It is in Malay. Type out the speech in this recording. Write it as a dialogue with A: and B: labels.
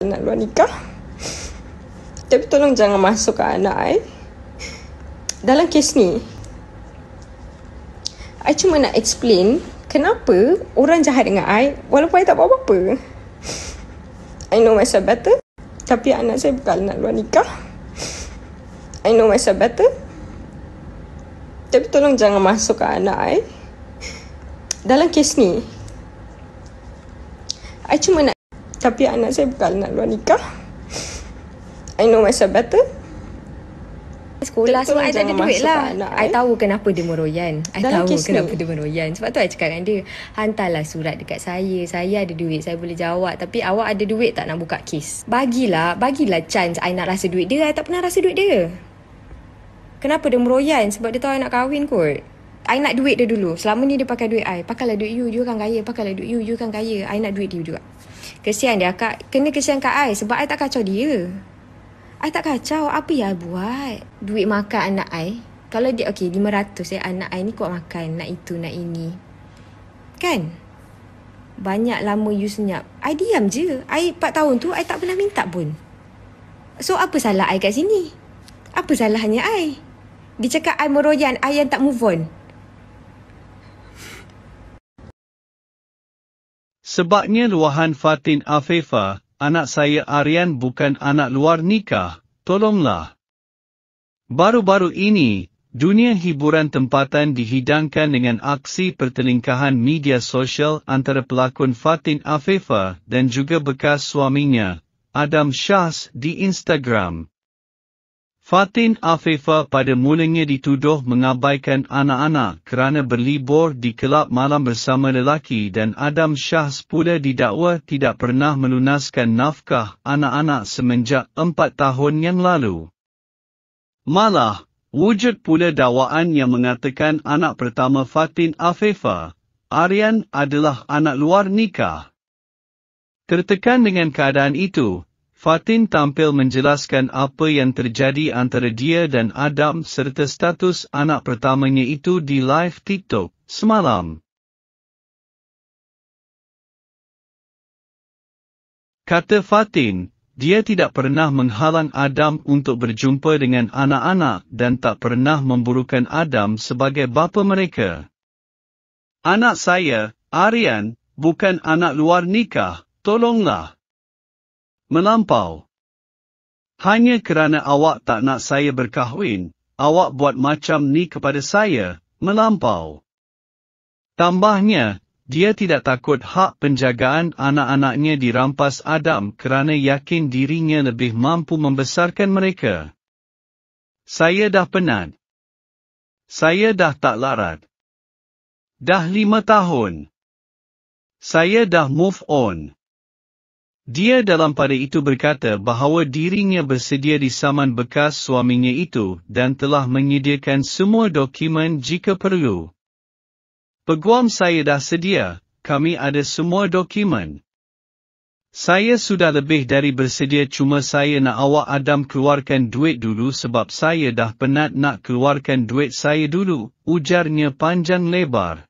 A: nak luar nikah tapi tolong jangan masukkan anak I dalam kes ni I cuma nak explain kenapa orang jahat dengan I walaupun I tak buat apa-apa I know myself better tapi anak saya bukan nak luar nikah I know myself better tapi tolong jangan masukkan anak I dalam kes ni I cuma nak tapi anak saya bukan nak luar nikah. I know myself better. Sekolah semua I tak ada duit lah. Anak, I
B: eh. tahu kenapa dia meroyan. I Dalam tahu kenapa ni. dia meroyan. Sebab tu I cakap dengan dia, hantarlah surat dekat saya. Saya ada duit, saya boleh jawab. Tapi awak ada duit tak nak buka kes? Bagilah, bagilah chance I nak rasa duit dia. I tak pernah rasa duit dia. Kenapa dia meroyan? Sebab dia tahu I nak kahwin kot. I nak duit dia dulu. Selama ni dia pakai duit I. Pakailah duit you, you kan kaya. Pakailah duit you, you kan kaya. I nak duit dia juga. Kesian dia kak, Kena kesian kak I sebab I tak kacau dia. I tak kacau. Apa yang I buat? Duit makan anak I. Kalau dia, okay, RM500 eh. Anak I ni kuat makan. Nak itu, nak ini. Kan? Banyak lama you senyap. I diam je. I 4 tahun tu, I tak pernah minta pun. So, apa salah I kat sini? Apa salahnya I? Dia cakap I meroyan, I yang tak move on.
C: Sebabnya Luahan Fatin Afefa, anak saya Aryan bukan anak luar nikah, tolonglah. Baru-baru ini, dunia hiburan tempatan dihidangkan dengan aksi pertelingkahan media sosial antara pelakon Fatin Afefa dan juga bekas suaminya, Adam Shahs di Instagram. Fatin Afifa pada mulanya dituduh mengabaikan anak-anak kerana berlibur di kelab malam bersama lelaki dan Adam Shah pula didakwa tidak pernah melunaskan nafkah anak-anak semenjak 4 tahun yang lalu. Malah, wujud pula dakwaan yang mengatakan anak pertama Fatin Afifa, Aryan adalah anak luar nikah. Tertekan dengan keadaan itu, Fatin tampil menjelaskan apa yang terjadi antara dia dan Adam serta status anak pertamanya itu di live TikTok semalam. Kata Fatin, dia tidak pernah menghalang Adam untuk berjumpa dengan anak-anak dan tak pernah memburukan Adam sebagai bapa mereka. Anak saya, Aryan, bukan anak luar nikah, tolonglah melampau. Hanya kerana awak tak nak saya berkahwin, awak buat macam ni kepada saya, melampau. Tambahnya, dia tidak takut hak penjagaan anak-anaknya dirampas Adam kerana yakin dirinya lebih mampu membesarkan mereka. Saya dah penat. Saya dah tak larat. Dah lima tahun. Saya dah move on. Dia dalam pada itu berkata bahawa dirinya bersedia di saman bekas suaminya itu dan telah menyediakan semua dokumen jika perlu. Peguam saya dah sedia, kami ada semua dokumen. Saya sudah lebih dari bersedia cuma saya nak awak Adam keluarkan duit dulu sebab saya dah penat nak keluarkan duit saya dulu, ujarnya panjang lebar.